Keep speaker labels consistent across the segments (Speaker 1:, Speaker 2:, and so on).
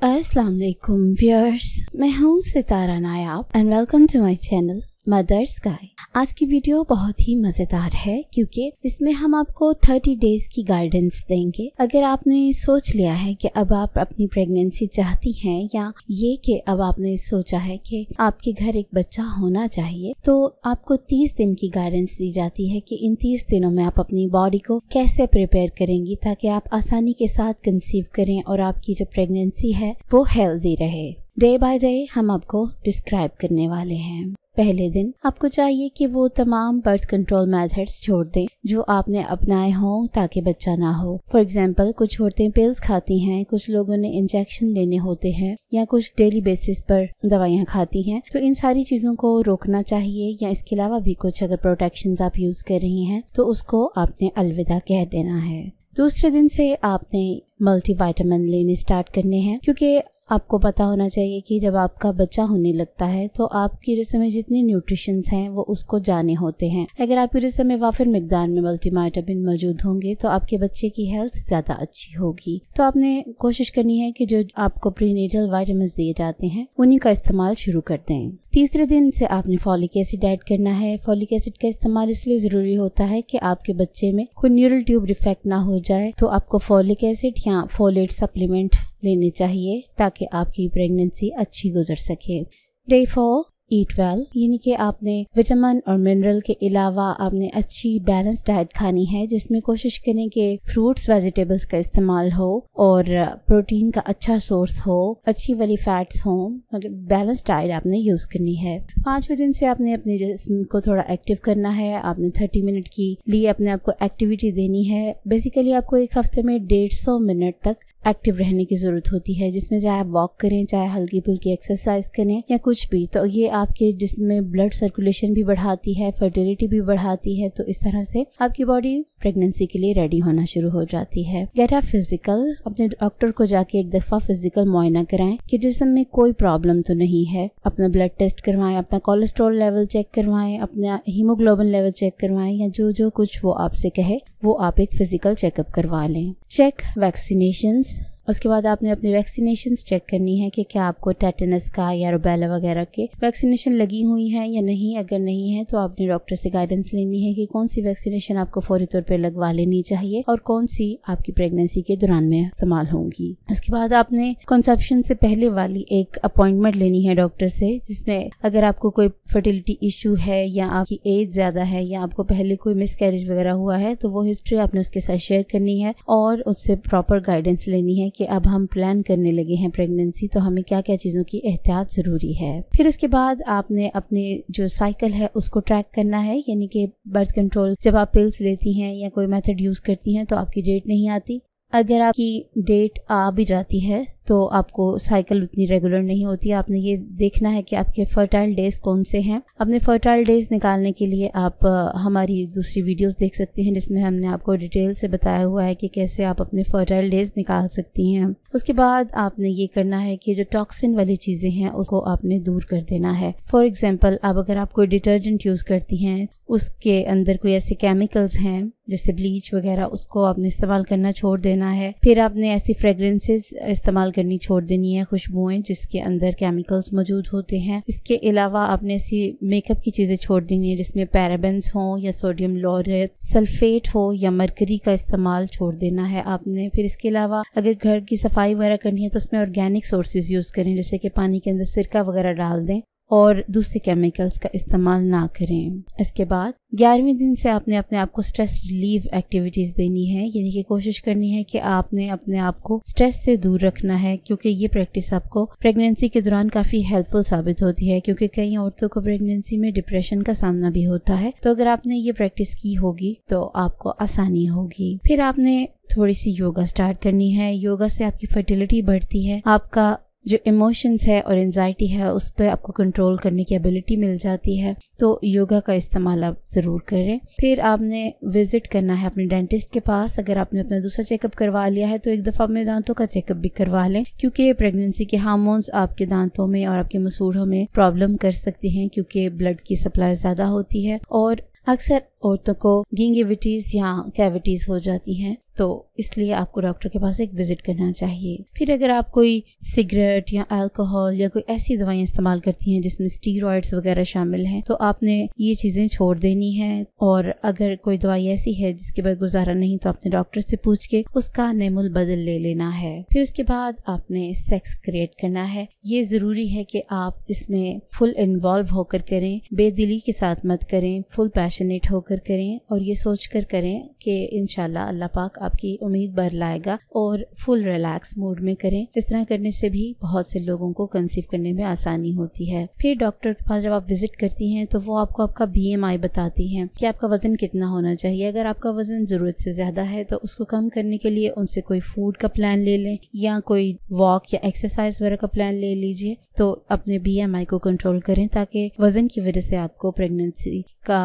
Speaker 1: Assalamualaikum viewers, I am Sitara Nayab and welcome to my channel mother sky आज की video बहुत ही मज़ेदार है क्योंकि इसमें हम आपको 30 डेज की गाइडेंस देंगे अगर आपने सोच लिया है कि अब आप अपनी प्रेगनेंसी चाहती हैं या ये कि अब आपने सोचा है कि आपके घर एक बच्चा होना चाहिए तो आपको 30 दिन की गाइडेंस दी जाती है कि इन 30 दिनों में आप अपनी बॉडी को कैसे प्रिपेयर करेंगी ताकि आप आसानी के साथ कंसीव करें और आपकी जो प्रेगनेंसी है वो हेल्दी रहे डे बाय डे हम आपको डिस्क्राइब करने वाले हैं पहले दिन आपको चाहिए कि वो तमाम बर्थ कंट्रोल मेथड्स छोड़ दें जो आपने अपनाए हों ताकि बच्चा ना हो फॉर एग्जाम्पल कुछ औरतें पिल्स खाती हैं कुछ लोगों ने इंजेक्शन लेने होते हैं या कुछ डेली बेसिस पर दवाइयाँ खाती हैं तो इन सारी चीज़ों को रोकना चाहिए या इसके अलावा भी कुछ अगर प्रोटेक्शन आप यूज़ कर रही हैं तो उसको आपने अलविदा कह देना है दूसरे दिन से आपने मल्टीविटामिन लेने स्टार्ट करने हैं क्योंकि आपको पता होना चाहिए कि जब आपका बच्चा होने लगता है तो आपकी रस्म में जितनी न्यूट्रिशंस हैं वो उसको जाने होते हैं अगर आपकी रस्म में वाफिर मकदार में मल्टीवाइटामिन मौजूद होंगे तो आपके बच्चे की हेल्थ ज़्यादा अच्छी होगी तो आपने कोशिश करनी है कि जो आपको प्रीनेटल वाइटामिन दिए जाते हैं उन्हीं का इस्तेमाल शुरू कर दें तीसरे दिन से आपने फॉलिक एसिड ऐड करना है फॉलिक एसिड का इस्तेमाल इसलिए ज़रूरी होता है कि आपके बच्चे में कोई न्यूरल ट्यूब डिफेक्ट ना हो जाए तो आपको फॉलिक एसिड या फोलेट सप्लीमेंट लेने चाहिए ताकि आपकी प्रेगनेंसी अच्छी गुजर सके डे फोर ईट वेल यानी कि आपने विटामिन और मिनरल के अलावा आपने अच्छी बैलेंस डाइट खानी है जिसमें कोशिश करें कि फ्रूट्स वेजिटेबल्स का इस्तेमाल हो और प्रोटीन का अच्छा सोर्स हो अच्छी वाली फैट्स हो मतलब बैलेंस डाइट आपने यूज़ करनी है पाँचवें दिन से आपने अपने जिसम को थोड़ा एक्टिव करना है आपने थर्टी मिनट की लिए अपने आपको एक्टिविटी देनी है बेसिकली आपको एक हफ्ते में डेढ़ सौ मिनट तक एक्टिव रहने की ज़रूरत होती है जिसमें चाहे आप वॉक करें चाहे हल्की फुल्की एक्सरसाइज करें या कुछ भी तो ये आपके जिसमें ब्लड सर्कुलेशन भी बढ़ाती है फर्टिलिटी भी बढ़ाती है तो इस तरह से आपकी बॉडी प्रेगनेंसी के लिए रेडी होना शुरू हो जाती है गेट फिजिकल अपने डॉक्टर को जाके एक दफा फिजिकल मुआयना कराएं कि जिसम में कोई प्रॉब्लम तो नहीं है अपना ब्लड टेस्ट करवाएं अपना कोलेस्ट्रॉल लेवल चेक करवाएं अपना हीमोग्लोबिन लेवल चेक करवाएं या जो जो कुछ वो आपसे कहे वो आप एक फिजिकल चेकअप करवा लें चेक वैक्सीनेशन उसके बाद आपने अपनी वैक्सीनेशन चेक करनी है कि क्या आपको टेटनस का या रोबेला वगैरह के वैक्सीनेशन लगी हुई है या नहीं अगर नहीं है तो आपने डॉक्टर से गाइडेंस लेनी है कि कौन सी वैक्सीनेशन आपको फौरी तौर पर लगवा लेनी चाहिए और कौन सी आपकी प्रेगनेंसी के दौरान में इस्तेमाल होंगी उसके बाद आपने कंसेप्शन से पहले वाली एक अपॉइंटमेंट लेनी है डॉक्टर से जिसमें अगर आपको कोई फर्टिलिटी इशू है या आपकी एज ज़्यादा है या आपको पहले कोई मिसकैरेज वगैरह हुआ है तो वो हिस्ट्री आपने उसके साथ शेयर करनी है और उससे प्रॉपर गाइडेंस लेनी है कि अब हम प्लान करने लगे हैं प्रेगनेंसी तो हमें क्या क्या चीज़ों की एहतियात ज़रूरी है फिर उसके बाद आपने अपने जो साइकिल है उसको ट्रैक करना है यानी कि बर्थ कंट्रोल जब आप पिल्स लेती हैं या कोई मेथड यूज़ करती हैं तो आपकी डेट नहीं आती अगर आपकी डेट आ भी जाती है तो आपको साइकिल उतनी रेगुलर नहीं होती आपने ये देखना है कि आपके फर्टाइल डेज कौन से हैं अपने फर्टाइल डेज निकालने के लिए आप हमारी दूसरी वीडियोस देख सकते हैं जिसमें हमने आपको डिटेल से बताया हुआ है कि कैसे आप अपने फर्टाइल डेज निकाल सकती हैं उसके बाद आपने ये करना है कि जो टॉक्सिन वाली चीज़ें हैं उसको आपने दूर कर देना है फॉर एग्जाम्पल आप अगर आप कोई डिटर्जेंट यूज़ करती हैं उसके अंदर कोई ऐसे केमिकल्स हैं जैसे ब्लीच वगैरह उसको आपने इस्तेमाल करना छोड़ देना है फिर आपने ऐसी फ्रेगरेंसेज इस्तेमाल करनी छोड़ देनी है खुशबुएं जिसके अंदर केमिकल्स मौजूद होते हैं इसके अलावा आपने ऐसी मेकअप की चीज़ें छोड़ देनी है जिसमें पैराबेंस हो या सोडियम लोरेट सल्फेट हो या मरकरी का इस्तेमाल छोड़ देना है आपने फिर इसके अलावा अगर घर की सफाई वगैरह करनी है तो उसमें ऑर्गेनिक सोर्सेज यूज़ करें जैसे कि पानी के अंदर सिरका वगैरह डाल दें और दूसरे केमिकल्स का इस्तेमाल ना करें इसके बाद ग्यारहवें दिन से आपने अपने आप को स्ट्रेस रिलीव एक्टिविटीज़ देनी है यानी कि कोशिश करनी है कि आपने अपने आप को स्ट्रेस से दूर रखना है क्योंकि ये प्रैक्टिस आपको प्रेगनेंसी के दौरान काफ़ी हेल्पफुल साबित होती है क्योंकि कई औरतों को प्रेगनेंसी में डिप्रेशन का सामना भी होता है तो अगर आपने ये प्रैक्टिस की होगी तो आपको आसानी होगी फिर आपने थोड़ी सी योगा स्टार्ट करनी है योगा से आपकी फर्टिलिटी बढ़ती है आपका जो इमोशंस है और एनजाइटी है उस पर आपको कंट्रोल करने की एबिलिटी मिल जाती है तो योगा का इस्तेमाल आप ज़रूर करें फिर आपने विज़िट करना है अपने डेंटिस्ट के पास अगर आपने अपना दूसरा चेकअप करवा लिया है तो एक दफ़ा अपने दांतों का चेकअप भी करवा लें क्योंकि प्रेगनेंसी के हार्मोन्स आपके दांतों में और आपके मसूड़ों में प्रॉब्लम कर सकते हैं क्योंकि ब्लड की सप्लाई ज़्यादा होती है और अक्सर औरतों को गिंगविटीज़ या कैविटीज़ हो जाती हैं तो इसलिए आपको डॉक्टर के पास एक विजिट करना चाहिए फिर अगर आप कोई सिगरेट या अल्कोहल या कोई ऐसी दवाइयाँ इस्तेमाल करती हैं जिसमें स्टीरॉयड्स वगैरह शामिल हैं तो आपने ये चीज़ें छोड़ देनी है और अगर कोई दवाई ऐसी है जिसके बाद गुजारा नहीं तो आपने डॉक्टर से पूछ के उसका नमुल बदल ले लेना है फिर उसके बाद आपने सेक्स क्रिएट करना है ये ज़रूरी है कि आप इसमें फुल इन्वॉल्व होकर करें बेदिली के साथ मत करें फुल पैशनेट होकर करें और ये सोच कर करें कि इन अल्लाह पाक आपकी उम्मीद भर लाएगा और फुल रिलैक्स मूड में करें इस तरह करने से भी बहुत से लोगों को कंसीव करने में आसानी होती है फिर डॉक्टर के पास जब आप विजिट करती हैं तो वो आपको आपका बीएमआई बताती हैं कि आपका वजन कितना होना चाहिए अगर आपका वजन जरूरत से ज्यादा है तो उसको कम करने के लिए उनसे कोई फूड का प्लान ले लें या कोई वॉक या एक्सरसाइज वगैरह का प्लान ले लीजिए तो अपने बी को कंट्रोल करें ताकि वजन की वजह से आपको प्रेगनेंसी का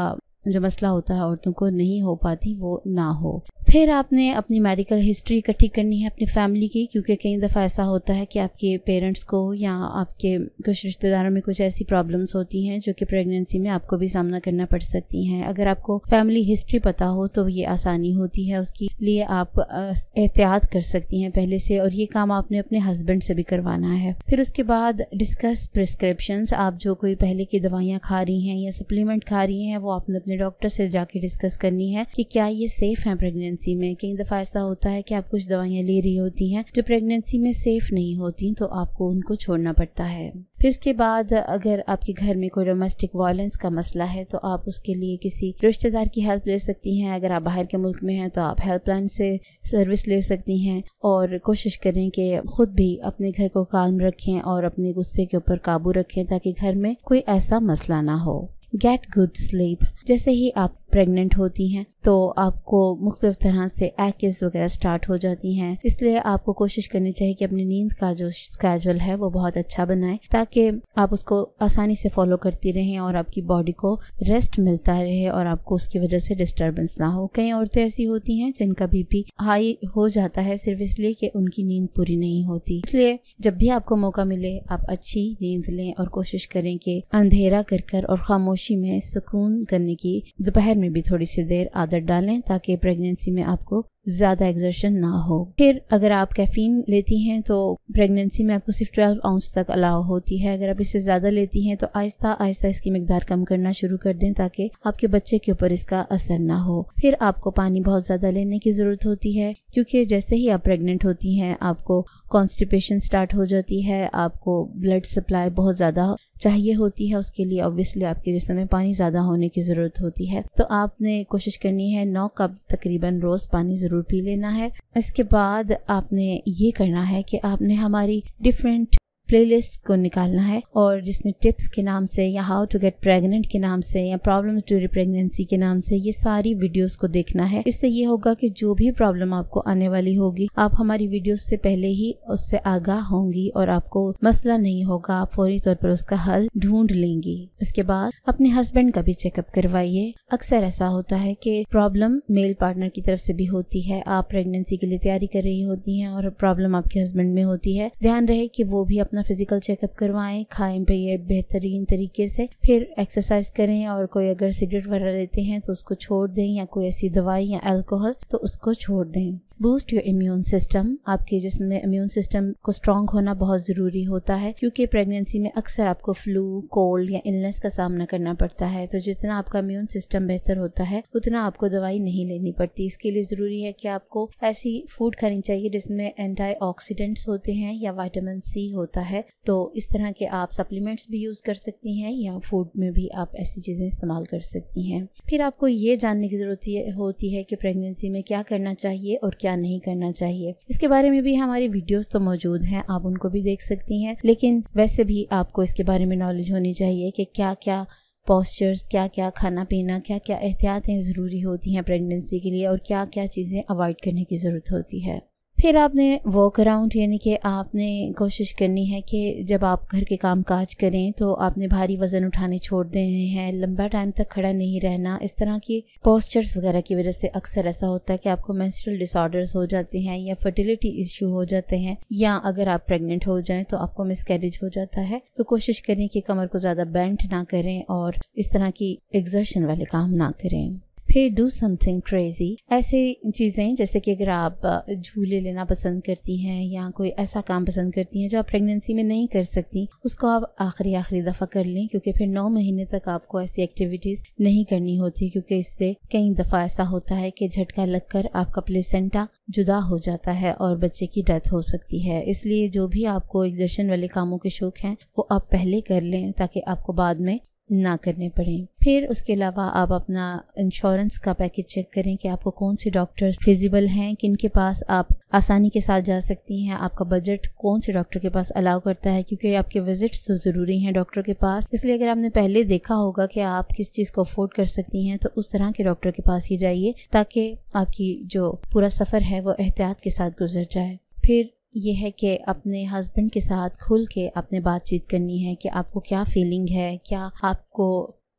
Speaker 1: जो मसला होता है औरतों को नहीं हो पाती वो ना हो फिर आपने अपनी मेडिकल हिस्ट्री इकट्ठी करनी है अपनी फैमिली की क्योंकि कई दफ़ा ऐसा होता है कि आपके पेरेंट्स को या आपके कुछ रिश्तेदारों में कुछ ऐसी प्रॉब्लम्स होती हैं जो कि प्रेगनेंसी में आपको भी सामना करना पड़ सकती हैं अगर आपको फैमिली हिस्ट्री पता हो तो ये आसानी होती है उसके लिए आप एहतियात कर सकती हैं पहले से और ये काम आपने अपने हस्बैंड से भी करवाना है फिर उसके बाद डिस्कस प्रिस्क्रिप्शन आप जो कोई पहले की दवाइयाँ खा रही हैं या सप्लीमेंट खा रही हैं वो आपने अपने डॉक्टर से जाके डिस्कस करनी है कि क्या ये सेफ़ हैं प्रेगनेंसी प्रेगनेंसी में कई दफ़ा ऐसा होता है कि आप कुछ दवाइयाँ ले रही होती हैं जो प्रेगनेंसी में सेफ़ नहीं होती तो आपको उनको छोड़ना पड़ता है फिर इसके बाद अगर आपके घर में कोई डोमेस्टिक वायलेंस का मसला है तो आप उसके लिए किसी रिश्तेदार की हेल्प ले सकती हैं अगर आप बाहर के मुल्क में हैं तो आप हेल्पलाइन से सर्विस ले सकती हैं और कोशिश करें कि खुद भी अपने घर को काम रखें और अपने गुस्से के ऊपर काबू रखें ताकि घर में कोई ऐसा मसला ना हो गेट गुड स्लीप जैसे ही आप प्रेग्नेंट होती हैं तो आपको मुख्तलिफ तरह से एक्स वगैरह स्टार्ट हो जाती हैं इसलिए आपको कोशिश करनी चाहिए कि अपनी नींद का जो स्कैजल है वो बहुत अच्छा बनाएं ताकि आप उसको आसानी से फॉलो करती रहें और आपकी बॉडी को रेस्ट मिलता रहे और आपको उसकी वजह से डिस्टर्बेंस ना हो कई औरतें ऐसी होती हैं जिनका पी हाई हो जाता है सिर्फ इसलिए कि उनकी नींद पूरी नहीं होती इसलिए जब भी आपको मौका मिले आप अच्छी नींद लें और कोशिश करें कि अंधेरा कर कर और खामोशी में सुकून करने की दोपहर में भी थोड़ी सी देर आदत डालें ताकि प्रेगनेंसी में आपको ज़्यादा एग्जर्शन ना हो फिर अगर आप कैफीन लेती हैं तो प्रेगनेंसी में आपको सिर्फ 12 आउंस तक अलाव होती है अगर आप इससे ज़्यादा लेती हैं तो आहिस्ता आहिस्ता इसकी मकदार कम करना शुरू कर दें ताकि आपके बच्चे के ऊपर इसका असर ना हो फिर आपको पानी बहुत ज़्यादा लेने की ज़रूरत होती है क्योंकि जैसे ही आप प्रेगनेंट होती हैं आपको कॉन्स्टिपेशन स्टार्ट हो जाती है आपको ब्लड सप्लाई बहुत ज़्यादा चाहिए होती है उसके लिए ऑब्वियसली आपके जिसम में पानी ज़्यादा होने की ज़रूरत होती है तो आपने कोशिश करनी है नौ कप तकरीबन रोज़ पानी ज़रूर ज़रूर पी लेना है इसके बाद आपने ये करना है कि आपने हमारी डिफरेंट प्लेलिस्ट को निकालना है और जिसमें टिप्स के नाम से या हाउ टू गेट प्रेग्नेंट के नाम से या प्रॉब्लम टू प्रेगनेंसी के नाम से ये सारी वीडियोस को देखना है इससे ये होगा कि जो भी प्रॉब्लम आपको आने वाली होगी आप हमारी वीडियो से पहले ही उससे आगाह होंगी और आपको मसला नहीं होगा आप फौरी तौर पर उसका हल ढूंढ लेंगी उसके बाद अपने हस्बैंड का भी चेकअप करवाइए अक्सर ऐसा होता है कि प्रॉब्लम मेल पार्टनर की तरफ से भी होती है आप प्रेगनेंसी के लिए तैयारी कर रही होती है और प्रॉब्लम आपके हस्बैंड में होती है ध्यान रहे की वो भी अपना फिज़िकल चेकअप करवाएं खाएं पिए बेहतरीन तरीके से फिर एक्सरसाइज करें और कोई अगर सिगरेट वगैरह लेते हैं तो उसको छोड़ दें या कोई ऐसी दवाई या अल्कोहल तो उसको छोड़ दें बूस्ट योर इम्यून सिस्टम आपके जिसम में इम्यून सिस्टम को स्ट्रांग होना बहुत ज़रूरी होता है क्योंकि प्रेगनेंसी में अक्सर आपको फ्लू कोल्ड या इलनेस का सामना करना पड़ता है तो जितना आपका इम्यून सिस्टम बेहतर होता है उतना आपको दवाई नहीं लेनी पड़ती इसके लिए ज़रूरी है कि आपको ऐसी फूड खानी चाहिए जिसमें एंटी होते हैं या वाइटामिन सी होता है है तो इस तरह के आप सप्लीमेंट्स भी यूज़ कर सकती हैं या फूड में भी आप ऐसी चीज़ें इस्तेमाल कर सकती हैं फिर आपको ये जानने की ज़रूरत होती है कि प्रेगनेंसी में क्या करना चाहिए और क्या नहीं करना चाहिए इसके बारे में भी हमारी वीडियोज़ तो मौजूद हैं आप उनको भी देख सकती हैं लेकिन वैसे भी आपको इसके बारे में नॉलेज होनी चाहिए कि क्या क्या पॉस्चर्स क्या क्या खाना पीना क्या क्या एहतियातें ज़रूरी होती हैं प्रेगनेंसी के लिए और क्या क्या चीज़ें अवॉइड करने की ज़रूरत होती है फिर आपने वर्क अराउंड यानी कि आपने कोशिश करनी है कि जब आप घर के काम काज करें तो आपने भारी वज़न उठाने छोड़ देने हैं लंबा टाइम तक खड़ा नहीं रहना इस तरह की पोस्चर्स वगैरह की वजह से अक्सर ऐसा होता है कि आपको मैंस्ट्रल डिसऑर्डर्स हो जाते हैं या फर्टिलिटी इशू हो जाते हैं या अगर आप प्रेगनेंट हो जाए तो आपको मिसकैरेज हो जाता है तो कोशिश करें कि कमर को ज़्यादा बेंट ना करें और इस तरह की एग्जर्शन वाले काम ना करें फिर डू समथिंग क्रेजी ऐसे चीज़ें जैसे कि अगर आप झूले लेना पसंद करती हैं या कोई ऐसा काम पसंद करती हैं जो आप प्रेगनेंसी में नहीं कर सकती उसको आप आखिरी आखिरी दफ़ा कर लें क्योंकि फिर नौ महीने तक आपको ऐसी एक्टिविटीज़ नहीं करनी होती क्योंकि इससे कई दफ़ा ऐसा होता है कि झटका लगकर आपका प्लेसेंटा जुदा हो जाता है और बच्चे की डेथ हो सकती है इसलिए जो भी आपको एग्जर्शन वाले कामों के शौक हैं वो आप पहले कर लें ताकि आपको बाद में ना करने पड़ें फिर उसके अलावा आप अपना इंश्योरेंस का पैकेज चेक करें कि आपको कौन से डॉक्टर्स फिजिबल हैं किन के पास आप आसानी के साथ जा सकती हैं आपका बजट कौन से डॉक्टर के पास अलाउ करता है क्योंकि आपके विजिट्स तो ज़रूरी हैं डॉक्टर के पास इसलिए अगर आपने पहले देखा होगा कि आप किस चीज़ को अफोर्ड कर सकती हैं तो उस तरह के डॉक्टर के पास ही जाइए ताकि आपकी जो पूरा सफ़र है वो एहतियात के साथ गुजर जाए फिर ये है कि अपने हस्बैंड के साथ खुल के आपने बातचीत करनी है कि आपको क्या फीलिंग है क्या आपको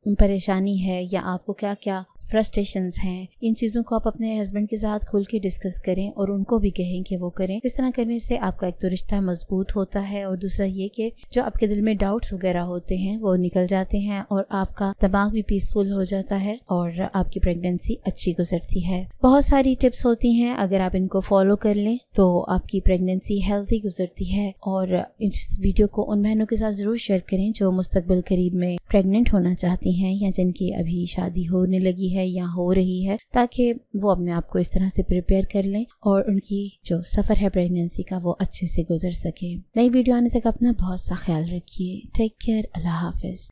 Speaker 1: परेशानी है या आपको क्या क्या फ्रस्ट्रेशन हैं इन चीज़ों को आप अपने हस्बैंड के साथ खुल के डिस्कस करें और उनको भी कहें कि वो करें इस तरह करने से आपका एक तो रिश्ता मजबूत होता है और दूसरा ये कि जो आपके दिल में डाउट्स वगैरह होते हैं वो निकल जाते हैं और आपका दिमाग भी पीसफुल हो जाता है और आपकी प्रेगनेंसी अच्छी गुजरती है बहुत सारी टिप्स होती हैं अगर आप इनको फॉलो कर लें तो आपकी प्रेगनेंसी हेल्थी गुजरती है और इस वीडियो को उन बहनों के साथ जरूर शेयर करें जो मुस्तबिल करीब में प्रेगनेंट होना चाहती हैं या जिनकी अभी शादी होने लगी है है या हो रही है ताकि वो अपने आप को इस तरह से प्रिपेयर कर लें और उनकी जो सफ़र है प्रेगनेंसी का वो अच्छे से गुजर सके नई वीडियो आने तक अपना बहुत सा ख्याल रखिए टेक केयर अल्लाह हाफिज़